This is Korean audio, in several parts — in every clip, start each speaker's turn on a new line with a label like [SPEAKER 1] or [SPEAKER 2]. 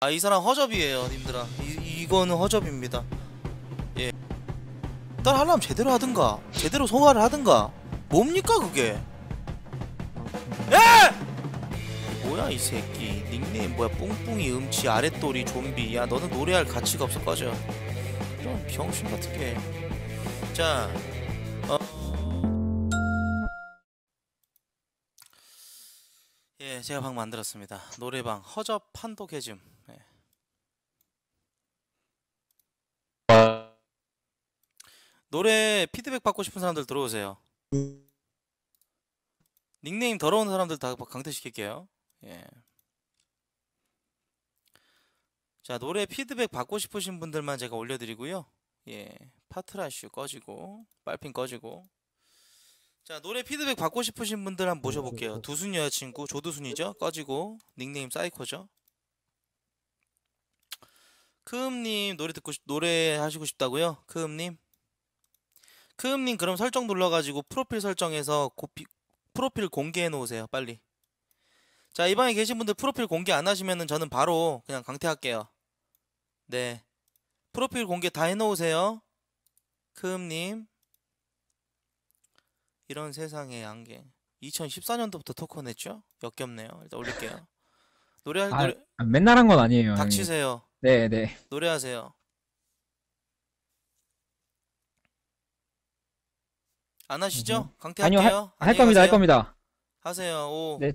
[SPEAKER 1] 아 이 사람 허접이에요 님들아 이, 이거는 허접입니다 예일 하려면 제대로 하든가 제대로 소화를 하든가 뭡니까 그게 에! 예! 뭐야 이 새끼 닉네임 뭐야 뿡뿡이 음치 아랫돌이 좀비 야 너는 노래할 가치가 없어 꺼져 이 병신 같 게자 어. 예, 제가 방 만들었습니다. 노래방 허접 판독해짐 노래 피드백 받고 싶은 사람들 들어오세요. 닉네임 더러운 사람들 다 강퇴시킬게요. 예. 자, 노래 피드백 받고 싶으신 분들만 제가 올려드리고요. 예. 파트라슈 꺼지고, 빨핀 꺼지고. 자, 노래 피드백 받고 싶으신 분들 한번 모셔볼게요. 두순 여자친구, 조두순이죠? 꺼지고, 닉네임 사이코죠? 크음님 노래 듣고, 싶, 노래 하시고 싶다고요? 크음님? 크음님 그럼 설정 눌러가지고 프로필 설정에서 고피, 프로필 공개해 놓으세요 빨리 자이 방에 계신 분들 프로필 공개 안 하시면은 저는 바로 그냥 강퇴할게요 네 프로필 공개 다 해놓으세요 크음님 이런 세상의 안개 2014년도부터 토큰 했죠? 역겹네요 일단 올릴게요 노래할 아, 노래... 맨날 한 건 아니에요 닥치세요 네네 네. 노래하세요 안 하시죠? 음. 강퇴할게요. 아니요, 할, 할 겁니다. 할 겁니다. 하세요. 오. 네.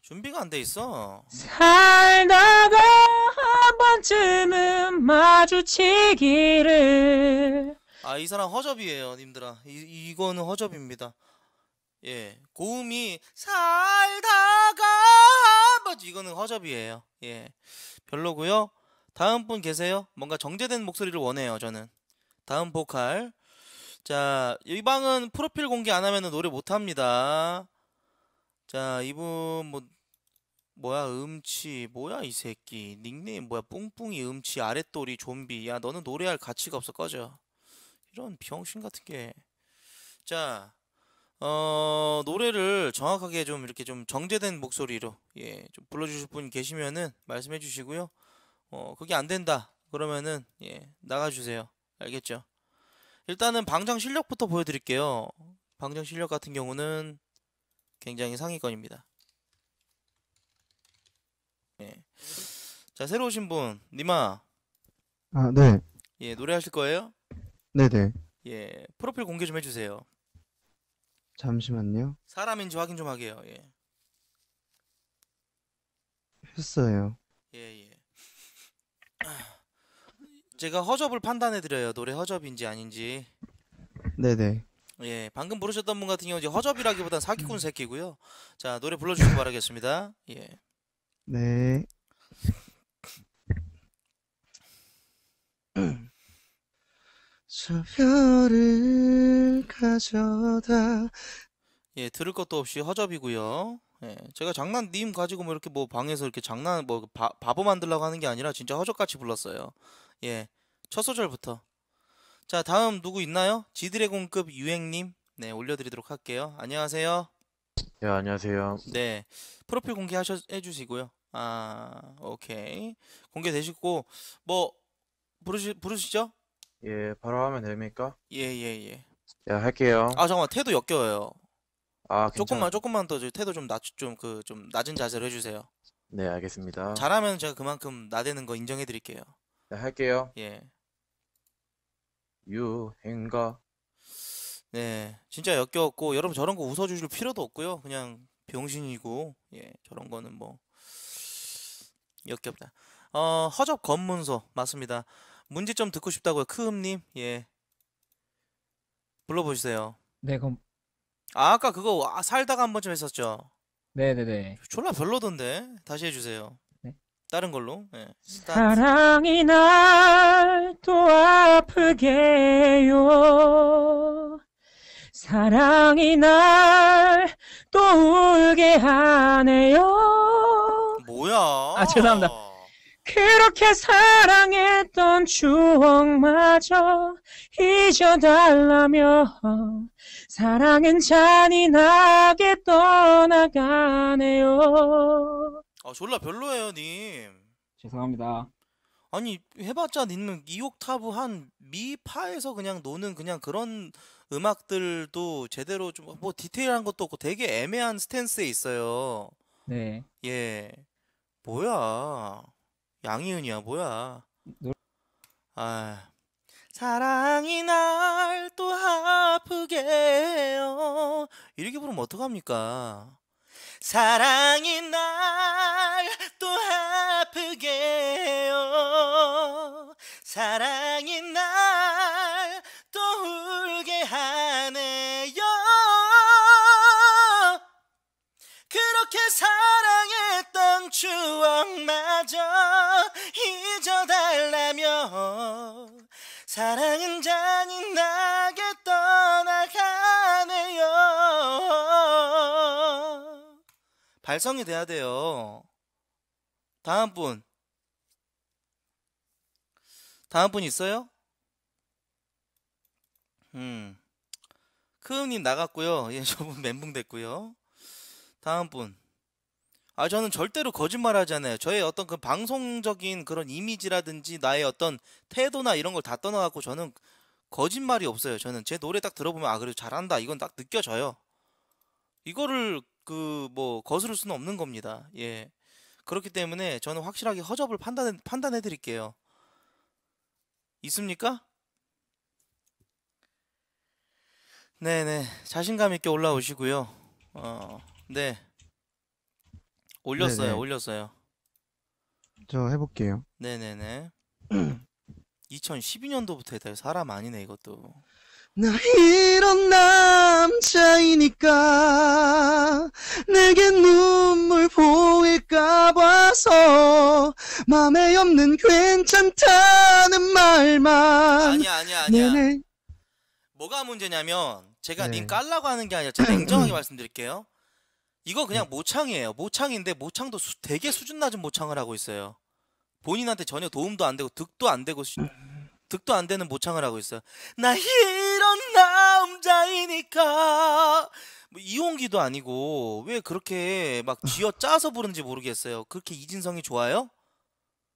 [SPEAKER 1] 준비가 안 돼 있어. 살다가 한 번쯤은 마주치기를. 아, 이 사람 허접이에요, 님들아. 이, 이거는 허접입니다. 예. 고음이 살다가 한번 이거는 허접이에요. 예. 별로고요. 다음 분 계세요? 뭔가 정제된 목소리를 원해요, 저는. 다음 보컬. 자, 이 방은 프로필 공개 안 하면 노래 못 합니다. 자, 이분 뭐 뭐야 음치 뭐야 이 새끼 닉네임 뭐야 뿡뿡이 음치 아랫돌이 좀비 야 너는 노래할 가치가 없어 꺼져 이런 병신 같은 게자어 노래를 정확하게 좀 이렇게 좀 정제된 목소리로 예좀 불러주실 분 계시면은 말씀해 주시고요 어 그게 안 된다 그러면은 예 나가주세요 알겠죠 일단은 방장 실력부터 보여드릴게요. 방장 실력 같은 경우는 굉장히 상위권입니다. 네. 자, 새로 오신 분, 니마. 아, 네. 예, 노래하실 거예요? 네네. 예, 프로필 공개 좀 해주세요. 잠시만요. 사람인지 확인 좀 하게요. 예. 했어요. 예, 예. 제가 허접을 판단해 드려요. 노래 허접인지 아닌지. 네네. 예, 방금 부르셨던 분 같은 경우 이제 허접이라기보단 사기꾼 음. 새끼고요. 자, 노래 불러주시기 바라겠습니다. 예. 네. 저 별을 가져다. 예, 들을 것도 없이 허접이고요. 예, 제가 장난님 가지고 뭐 이렇게 뭐 방에서 이렇게 장난 뭐 바, 바보 만들라고 하는 게 아니라 진짜 허접같이 불렀어요. 예. 첫 소절부터. 자, 다음 누구 있나요? 지드래곤급 유행님. 네, 올려드리도록 할게요. 안녕하세요. 네, 안녕하세요. 네. 프로필 공개하셔, 해주시고요. 아, 오케이. 공개되시고, 뭐, 부르시, 부르시죠? 예, 바로 하면 됩니까? 예, 예, 예. 예, 할게요. 아, 잠깐만. 태도 역겨워요. 아, 아 조금만, 조금만 더 태도 좀 낮, 좀 그, 좀 낮은 자세로 해주세요. 네, 알겠습니다. 잘하면 제가 그만큼 나대는 거 인정해드릴게요. 네, 할게요. 예. 유행가. 네, 진짜 역겨고 여러분 저런 거 웃어주실 필요도 없고요. 그냥 병신이고 예, 저런 거는 뭐 역겹다. 어, 허접 검문서 맞습니다. 문제점 듣고 싶다고요, 크흠님. 예, 불러보세요. 네, 그럼 아, 아까 그거 살다가 한 번쯤 했었죠. 네네네. 네, 네. 졸라 별로던데 다시 해주세요. 다른 걸로 예. 사랑이 날 또 아프게 요 사랑이 날 또 울게 하네요 뭐야 아 죄송합니다 그렇게 사랑했던 추억마저 잊어달라며 사랑은 잔인하게 떠나가네요 아 졸라 별로예요 님. 죄송합니다. 아니 해봤자 님은 2옥타브한 미파에서 그냥 노는 그냥 그런 음악들도 제대로 좀 뭐 디테일한 것도 없고 되게 애매한 스탠스에 있어요. 네. 예. 뭐야. 양희은이야 뭐야. 노... 아. 사랑이 날 또 아프게 해요. 이렇게 부르면 어떡합니까? 사랑이 날 또 아프게 해요 사랑이 날 또 울게 하네요 그렇게 사랑했던 추억마저 잊어달라며 사랑은 잘 달성이 돼야 돼요. 다음 분. 다음 분 있어요? 음. 크음님 나갔고요. 예, 저분 멘붕 됐고요. 다음 분. 아, 저는 절대로 거짓말 하지 않아요. 저의 어떤 그 방송적인 그런 이미지라든지 나의 어떤 태도나 이런 걸 다 떠나갖고 저는 거짓말이 없어요. 저는 제 노래 딱 들어보면 아, 그래도 잘한다. 이건 딱 느껴져요. 이거를 그뭐 거스를 수는 없는 겁니다. 예. 그렇기 때문에 저는 확실하게 허접을 판단 해 판단해 드릴게요. 있습니까? 네네 자신감 있게 올라오시고요. 어, 네 올렸어요, 네네. 올렸어요. 저 해볼게요. 네네네. 2012년도부터 했다 사람 아니네 이것도. 나 이런 남자이니까 내게 눈물 보일까 봐서 맘에 없는 괜찮다는 말만 아니야 아니야 아니야 내내... 뭐가 문제냐면 제가 네. 님 깔라고 하는 게 아니라 제가 냉정하게 음. 말씀드릴게요 이거 그냥 네. 모창이에요 모창인데 모창도 수, 되게 수준 낮은 모창을 하고 있어요 본인한테 전혀 도움도 안 되고 득도 안 되고 득도 안 되는 모창을 하고 있어요. 나 이런 남자이니까 뭐 이용기도 아니고 왜 그렇게 막 쥐어 짜서 부르지 모르겠어요. 그렇게 이진성이 좋아요?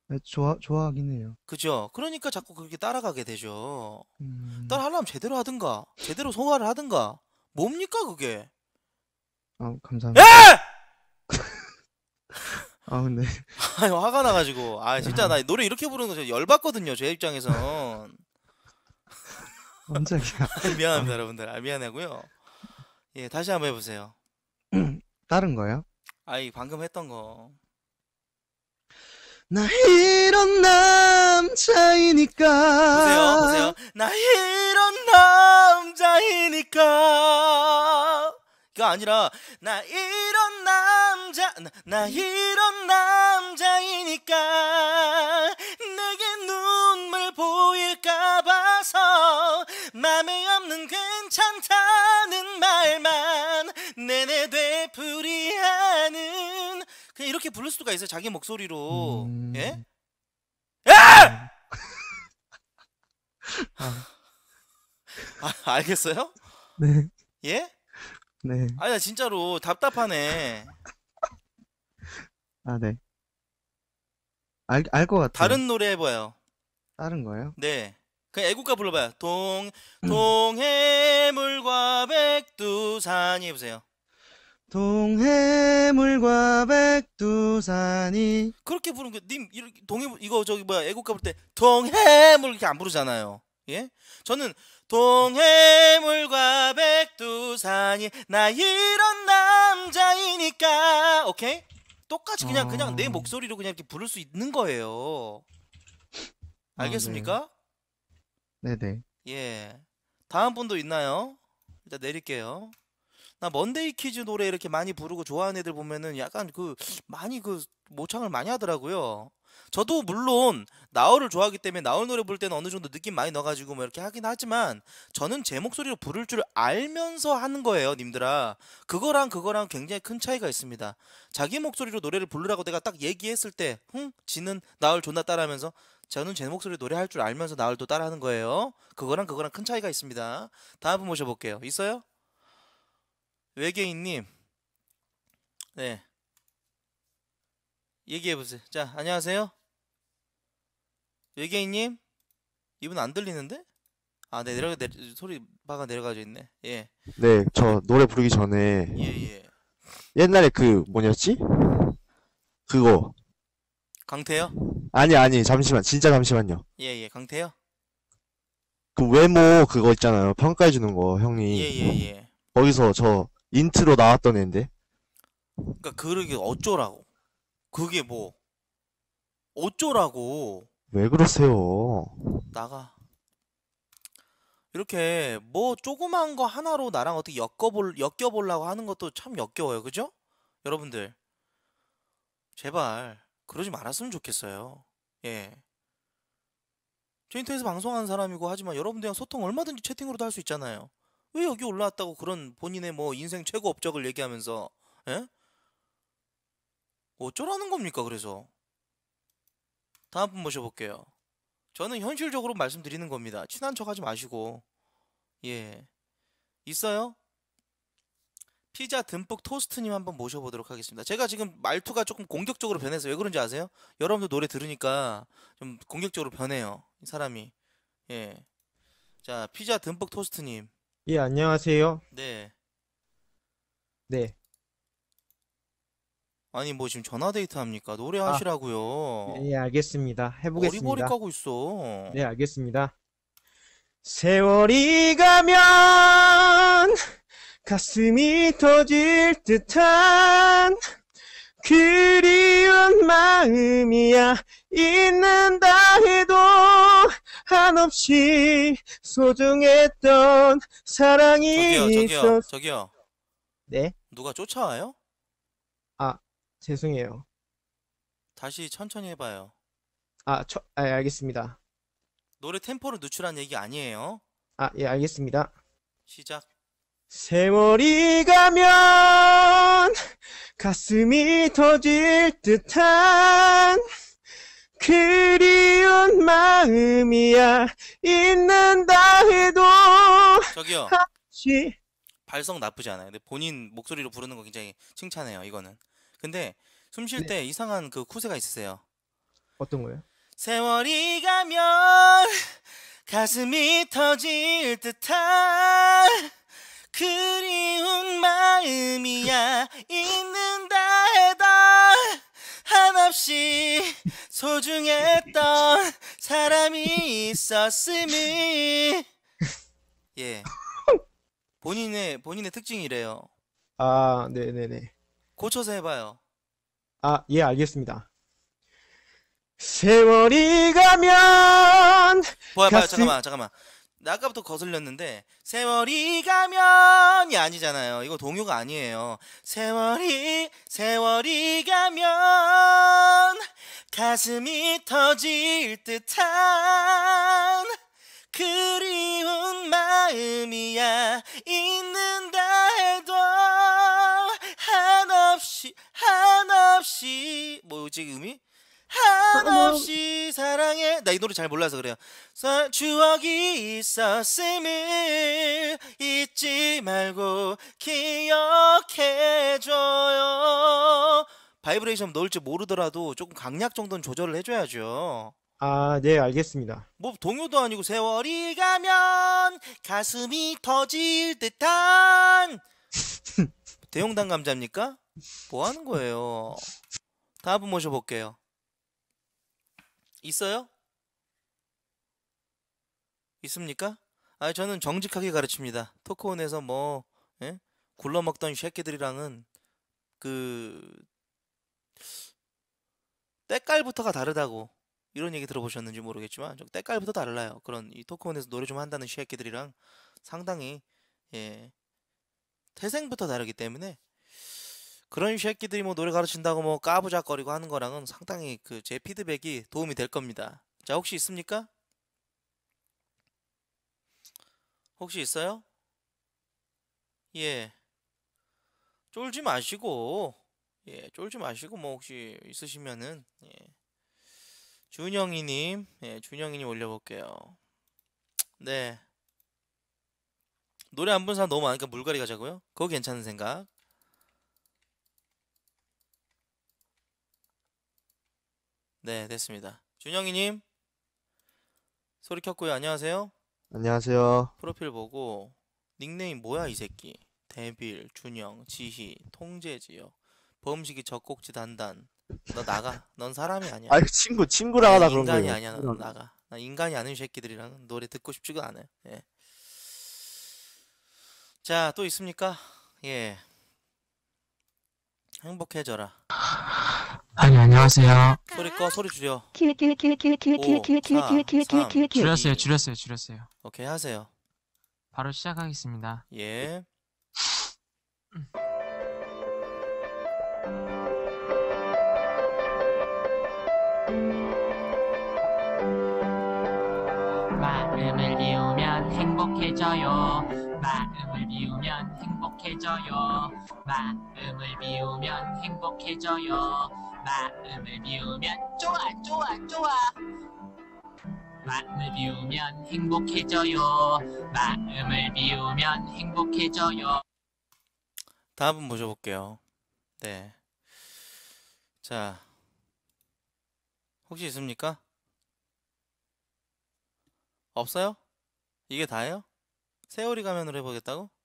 [SPEAKER 1] 네, 좋아 좋아하긴 해요. 그죠? 그러니까 자꾸 그렇게 따라가게 되죠. 음... 따라하려면 제대로 하든가, 제대로 소화를 하든가. 뭡니까 그게? 아 감사합니다. 에! 예! 아 근데 아 화가 나가지고 아 진짜 나 노래 이렇게 부르는 거 열받거든요 제 입장에선 깜짝야 아, 미안합니다 여러분들 아 미안하고요 예 다시 한번 해보세요 다른 거요? 아이 방금 했던 거나 이런 남자이니까 보세요 보세요 나 이런 남자이니까 가 아니라 나 이런 남자 나, 나 이런 남자이니까 내게 눈물 보일까 봐서 맘에 없는 괜찮다는 말만 내내 되풀이하는 그냥 이렇게 부를 수가 있어요 자기 목소리로 음... 예? 예! 아. 아, 알겠어요? 네 예? 네. 아니 나 진짜로 답답하네. 아, 네. 알, 알것같아 다른 노래 해봐요. 다른 거예요? 네. 그냥 애국가 불러봐요. 동 음. 동해물과 백두산이 해보세요. 동해물과 백두산이 그렇게 부르는 게님 이렇게 동해 이거 저기 뭐야 애국가 부를 때 동해물 이렇게 안 부르잖아요. 예? 저는 동해물과 백두산이 나 이런 남자이니까 오케이 똑같이 그냥 아... 그냥 내 아. 목소리로 그냥 이렇게 부를 수 있는 거예요. 아, 알겠습니까? 아, 네. 네네. 예. 다음 분도 있나요? 일단 내릴게요. 나 먼데이 키즈 노래 이렇게 많이 부르고 좋아하는 애들 보면은 약간 그 많이 그 모창을 많이 하더라고요. 저도 물론 나얼을 좋아하기 때문에 나얼 노래 부를 때는 어느 정도 느낌 많이 넣어가지고 뭐 이렇게 하긴 하지만 저는 제 목소리로 부를 줄 알면서 하는 거예요, 님들아. 그거랑 그거랑 굉장히 큰 차이가 있습니다. 자기 목소리로 노래를 부르라고 내가 딱 얘기했을 때, 흥, 지는 나얼 존나 따라하면서 저는 제 목소리 노래할 줄 알면서 나얼도 따라하는 거예요. 그거랑 그거랑 큰 차이가 있습니다. 다음 분 모셔볼게요. 있어요? 외계인님. 네. 얘기해보세요. 자, 안녕하세요. 외계인님? 이분 안 들리는데? 아, 네, 내려, 가 내, 소리 바가 내려가져 있네. 예. 네, 저 노래 부르기 전에. 예, 예. 옛날에 그, 뭐였지? 그거. 강태요? 아니, 아니, 잠시만. 진짜 잠시만요. 예, 예, 강태요? 그 외모 그거 있잖아요. 평가해주는 거, 형님. 예, 예, 예. 거기서 저 인트로 나왔던 애인데. 그러니까 그러게 어쩌라고. 그게 뭐 어쩌라고. 왜 그러세요? 나가. 이렇게 뭐 조그만 거 하나로 나랑 어떻게 엮어볼 엮여보려고 하는 것도 참 역겨워요, 그죠? 여러분들 제발 그러지 말았으면 좋겠어요. 예. 제 인터넷에서 방송하는 사람이고 하지만 여러분들이랑 소통 얼마든지 채팅으로도 할 수 있잖아요. 왜 여기 올라왔다고 그런 본인의 뭐 인생 최고 업적을 얘기하면서 예? 어쩌라는 겁니까 그래서 다음 분 모셔볼게요 저는 현실적으로 말씀드리는 겁니다 친한 척하지 마시고 예 있어요? 피자 듬뿍 토스트님 한번 모셔보도록 하겠습니다. 제가 지금 말투가 조금 공격적으로 변해서 왜 그런지 아세요? 여러분들 노래 들으니까 좀 공격적으로 변해요. 이 사람이. 예. 자, 피자 듬뿍 토스트님. 예, 안녕하세요. 네. 네. 아니 뭐 지금 전화 데이트 합니까? 노래 아, 하시라고요. 예, 알겠습니다. 어리 해보겠습니다. 까고 있어. 네, 알겠습니다. 세월이 가면 가슴이 터질 듯한 그리운 마음이야 있는다 해도 한없이 소중했던 사랑이 저기 저기요, 저기요. 네? 누가 쫓아와요? 아, 죄송해요. 다시 천천히 해봐요. 아, 저, 아, 예, 알겠습니다. 노래 템포를 늦추란 얘기 아니에요. 아, 예, 알겠습니다. 시작. 세월이 가면 가슴이 터질 듯한 그리운 마음이야 있는다 해도 저기요 하지. 발성 나쁘지 않아요 근데 본인 목소리로 부르는 거 굉장히 칭찬해요 이거는 근데 숨 쉴때 네. 이상한 그 쿠세가 있으세요 어떤 거예요? 세월이 가면 가슴이 터질 듯한 그리운 마음이야 있는다 해다 한없이 소중했던 사람이 있었음이예 본인의 본인의 특징이래요 아 네네네 고쳐서 해봐요 아 예 알겠습니다 세월이 가면 뭐야 봐요 잠깐만 잠깐만 아까부터 거슬렸는데 세월이 가면이 아니잖아요. 이거 동요가 아니에요. 세월이 세월이 가면 가슴이 터질 듯한 그리운 마음이야 있는다 해도 한없이 한없이 뭐지 음이 한없이 뭐, 뭐. 사랑해 나 이 노래 잘 몰라서 그래요 사, 추억이 있었음을 잊지 말고 기억해줘요 바이브레이션 넣을지 모르더라도 조금 강약 정도는 조절을 해줘야죠 아, 네, 알겠습니다. 뭐 동요도 아니고 세월이 가면 가슴이 터질 듯한 대용당 감자입니까? 뭐 하는 거예요? 다음 모셔볼게요. 있어요? 있습니까? 아, 저는 정직하게 가르칩니다. 토크온에서 뭐 예? 굴러먹던 새끼들이랑은 그 때깔부터가 다르다고 이런 얘기 들어보셨는지 모르겠지만 좀 때깔부터 달라요. 그런 이 토크온에서 노래 좀 한다는 새끼들이랑 상당히 예 태생부터 다르기 때문에 그런 새끼들이 뭐 노래 가르친다고 뭐 까부작거리고 하는 거랑은 상당히 그 제 피드백이 도움이 될 겁니다. 자, 혹시 있습니까? 혹시 있어요? 예. 쫄지 마시고, 예, 쫄지 마시고, 뭐, 혹시 있으시면은, 예. 준영이님, 예, 준영이님 올려볼게요. 네. 노래 안 본 사람 너무 많으니까 물갈이 가자고요? 그거 괜찮은 생각. 네, 됐습니다. 준영이님 소리 켰고요. 안녕하세요. 안녕하세요. 프로필 보고 닉네임 뭐야 이 새끼? 데빌, 준영, 지희, 통제지요. 범식이 적곡지 단단. 너 나가. 넌 사람이 아니야. 아 친구 친구랑 하다 그런 거 인간이 아니야. 너 나가. 나 인간이 아닌 새끼들이랑 노래 듣고 싶지가 않아요. 예. 자, 또 있습니까? 예. 행복해져라. 아니 안녕하세요. 소리 꺼 소리 줄여. 줄였어요, 줄였어요, 줄였어요. 오케이 하세요. 바로 시작하겠습니다. 예. 마음을 비우면 행복해져요. 마음을 비우면 행복해져요. 마음을 비우면 행복해져요. 마음을 비우면 좋아 좋아 좋아 마음을 비우면 행복해져요 마음을 비우면 행복해져요 다음 은보셔볼게요네자 혹시 있습니까? 없어요? 이게 다예요? 세월이 가면으로 해보겠다고?